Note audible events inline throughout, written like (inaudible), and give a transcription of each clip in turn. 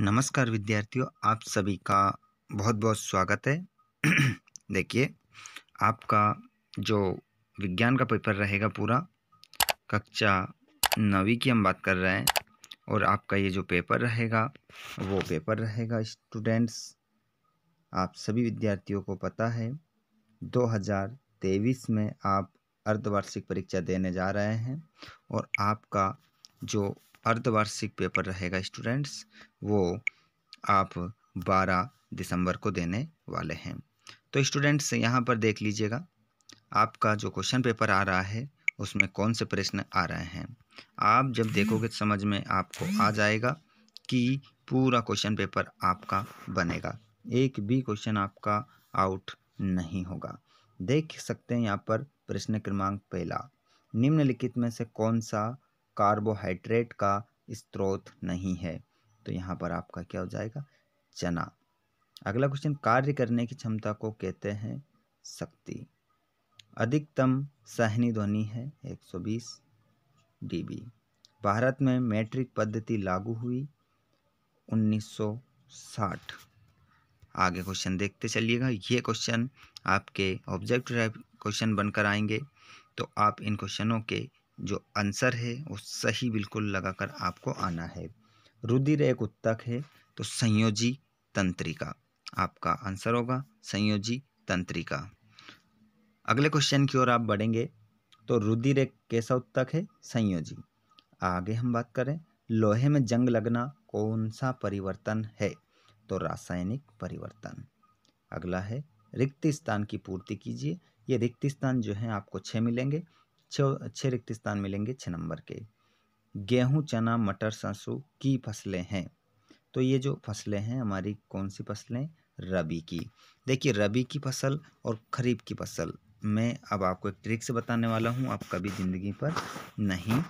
नमस्कार विद्यार्थियों आप सभी का बहुत बहुत स्वागत है (clears throat) देखिए आपका जो विज्ञान का पेपर रहेगा पूरा कक्षा नवी की हम बात कर रहे हैं और आपका ये जो पेपर रहेगा वो पेपर रहेगा स्टूडेंट्स आप सभी विद्यार्थियों को पता है 2023 में आप अर्धवार्षिक परीक्षा देने जा रहे हैं और आपका जो अर्धवार्षिक पेपर रहेगा स्टूडेंट्स वो आप 12 दिसंबर को देने वाले हैं तो स्टूडेंट्स यहाँ पर देख लीजिएगा आपका जो क्वेश्चन पेपर आ रहा है उसमें कौन से प्रश्न आ रहे हैं आप जब देखोगे तो समझ में आपको आ जाएगा कि पूरा क्वेश्चन पेपर आपका बनेगा एक भी क्वेश्चन आपका आउट नहीं होगा देख सकते हैं यहाँ पर प्रश्न क्रमांक पहला निम्नलिखित में से कौन सा कार्बोहाइड्रेट का स्रोत नहीं है तो यहाँ पर आपका क्या हो जाएगा चना अगला क्वेश्चन कार्य करने की क्षमता को कहते हैं शक्ति अधिकतम सहनी ध्वनि है 120 डीबी भारत में मैट्रिक पद्धति लागू हुई 1960 आगे क्वेश्चन देखते चलिएगा ये क्वेश्चन आपके ऑब्जेक्ट क्वेश्चन बनकर आएंगे तो आप इन क्वेश्चनों के जो आंसर है वो सही बिल्कुल लगाकर आपको आना है रुधिर एक उत्तक है तो संयोजी तंत्रिका आपका आंसर होगा संयोजी तंत्रिका अगले क्वेश्चन की ओर आप बढ़ेंगे तो रुधिर एक कैसा उत्तक है संयोजी आगे हम बात करें लोहे में जंग लगना कौन सा परिवर्तन है तो रासायनिक परिवर्तन अगला है रिक्त स्थान की पूर्ति कीजिए ये रिक्त स्थान जो है आपको छः मिलेंगे छः छः रिक्त स्थान मिलेंगे छः नंबर के गेहूँ चना मटर सरसों की फसलें हैं तो ये जो फसलें हैं हमारी कौन सी फसलें रबी की देखिए रबी की फसल और खरीफ की फसल मैं अब आपको एक ट्रिक से बताने वाला हूँ आप कभी ज़िंदगी पर नहीं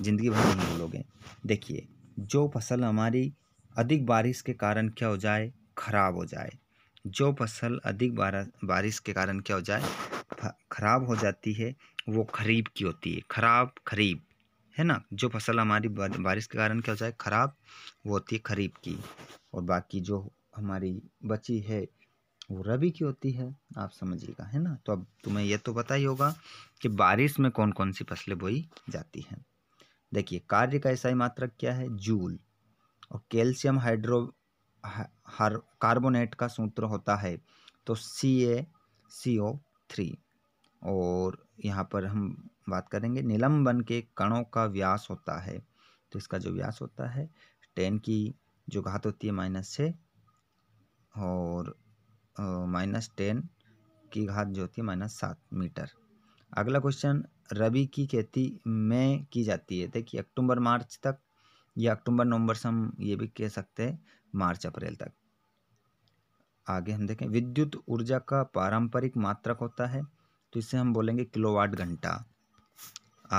ज़िंदगी भर नहीं बोलोगे देखिए जो फसल हमारी अधिक बारिश के कारण क्या हो जाए ख़राब हो जाए जो फसल अधिक बारिश के कारण क्या हो जाए ख़राब हो जाती है वो खरीब की होती है खराब खरीब है ना जो फसल हमारी बारिश के कारण क्या हो जाए ख़राब वो होती है खरीब की और बाकी जो हमारी बची है वो रबी की होती है आप समझिएगा है ना तो अब तुम्हें यह तो पता ही होगा कि बारिश में कौन कौन सी फसलें बोई जाती हैं देखिए कार्य का ऐसा ही मात्रक क्या है जूल और कैल्शियम हाइड्रो हार कार्बोनेट का सूत्र होता है तो सी ए सी ओ थ्री और यहाँ पर हम बात करेंगे निलंबन के कणों का व्यास होता है तो इसका जो व्यास होता है टेन की जो घात होती है माइनस छः और माइनस टेन की घात जो होती है माइनस सात मीटर अगला क्वेश्चन रबी की खेती में की जाती है देखिए अक्टूबर मार्च तक या अक्टूबर नवंबर से हम ये भी कह सकते हैं मार्च अप्रैल तक आगे हम देखें विद्युत ऊर्जा का पारंपरिक मात्रक होता है तो इसे हम बोलेंगे किलोवाट घंटा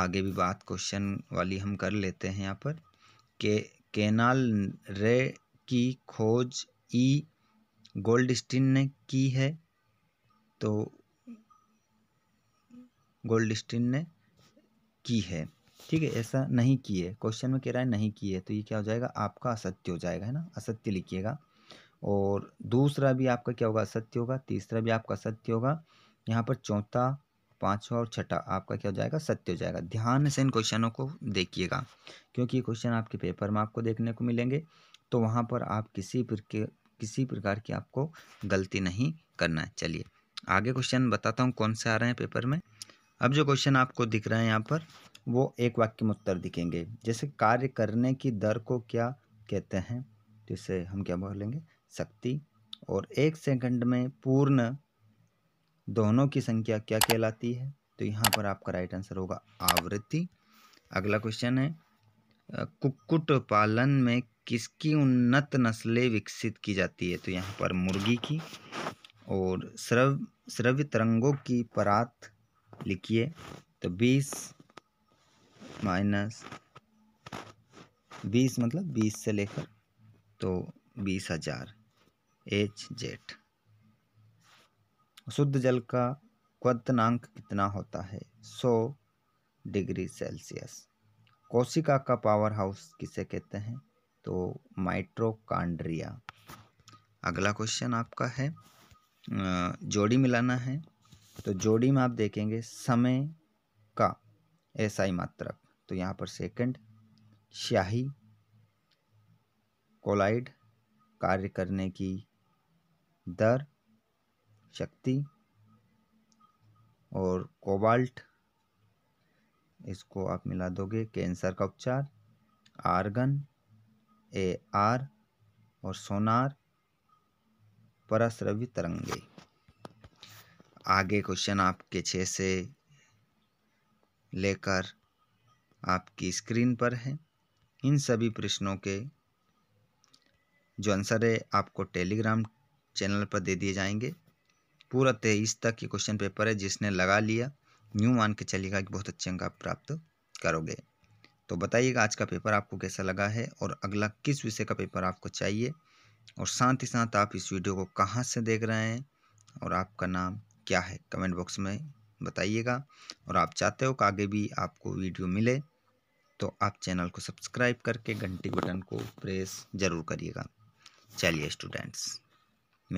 आगे भी बात क्वेश्चन वाली हम कर लेते हैं यहाँ पर के केनाल रे की खोज ई गोल्ड ने की है तो गोल्ड ने की है ठीक है ऐसा नहीं किए है क्वेश्चन में कह रहा है नहीं की है तो ये क्या हो जाएगा आपका असत्य हो जाएगा है ना असत्य लिखिएगा और दूसरा भी आपका क्या होगा असत्य होगा तीसरा भी आपका असत्य होगा यहाँ पर चौथा पाँचवा और छठा आपका क्या हो जाएगा सत्य हो जाएगा ध्यान से इन क्वेश्चनों को देखिएगा क्योंकि ये क्वेश्चन आपके पेपर में आपको देखने को मिलेंगे तो वहाँ पर आप किसी प्रकार किसी प्रकार की आपको गलती नहीं करना है चलिए आगे क्वेश्चन बताता हूँ कौन से आ रहे हैं पेपर में अब जो क्वेश्चन आपको दिख रहे हैं यहाँ पर वो एक वाक्य में उत्तर दिखेंगे जैसे कार्य करने की दर को क्या कहते हैं जैसे हम क्या बोलेंगे शक्ति और एक सेकंड में पूर्ण दोनों की संख्या क्या कहलाती है तो यहाँ पर आपका राइट आंसर होगा आवृत्ति अगला क्वेश्चन है कुक्कुट पालन में किसकी उन्नत नस्लें विकसित की जाती है तो यहाँ पर मुर्गी की और श्रव श्रव्य तरंगों की परात लिखिए तो बीस माइनस बीस मतलब बीस से लेकर तो बीस हज़ार एच जेट शुद्ध जल का क्वतनांक कितना होता है सौ डिग्री सेल्सियस कोशिका का पावर हाउस किसे कहते हैं तो माइट्रोकांड्रिया अगला क्वेश्चन आपका है जोड़ी मिलाना है तो जोड़ी में आप देखेंगे समय का ऐसा ही मात्रक तो यहाँ पर सेकंड स्याही कोलाइड कार्य करने की दर शक्ति और कोबाल्ट इसको आप मिला दोगे कैंसर का उपचार आर्गन ए आर और सोनार पराश्रव्य तरंगे आगे क्वेश्चन आपके छः से लेकर आपकी स्क्रीन पर है इन सभी प्रश्नों के जो आंसर है आपको टेलीग्राम चैनल पर दे दिए जाएंगे पूरा तेईस तक ये क्वेश्चन पेपर है जिसने लगा लिया न्यू मान के चलेगा कि बहुत अच्छे अंक आप प्राप्त करोगे तो बताइएगा आज का पेपर आपको कैसा लगा है और अगला किस विषय का पेपर आपको चाहिए और साथ ही साथ आप इस वीडियो को कहाँ से देख रहे हैं और आपका नाम क्या है कमेंट बॉक्स में बताइएगा और आप चाहते हो कि आगे भी आपको वीडियो मिले तो आप चैनल को सब्सक्राइब करके घंटी बटन को प्रेस ज़रूर करिएगा चलिए स्टूडेंट्स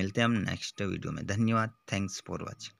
मिलते हैं हम नेक्स्ट वीडियो में धन्यवाद थैंक्स फॉर वॉचिंग